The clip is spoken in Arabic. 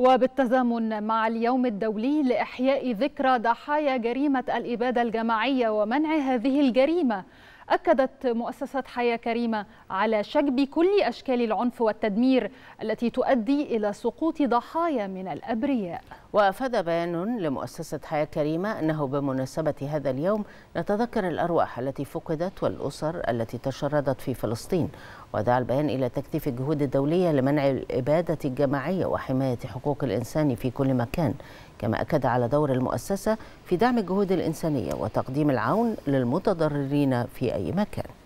وبالتزامن مع اليوم الدولي لإحياء ذكرى ضحايا جريمة الإبادة الجماعية ومنع هذه الجريمة أكدت مؤسسة حياة كريمة على شجب كل أشكال العنف والتدمير التي تؤدي إلى سقوط ضحايا من الأبرياء وأفاد بيان لمؤسسة حياة كريمة أنه بمناسبة هذا اليوم نتذكر الأرواح التي فقدت والأسر التي تشردت في فلسطين ودعا البيان إلى تكثيف الجهود الدولية لمنع الإبادة الجماعية وحماية حقوق الإنسان في كل مكان كما أكد على دور المؤسسة في دعم الجهود الإنسانية وتقديم العون للمتضررين في أي مكان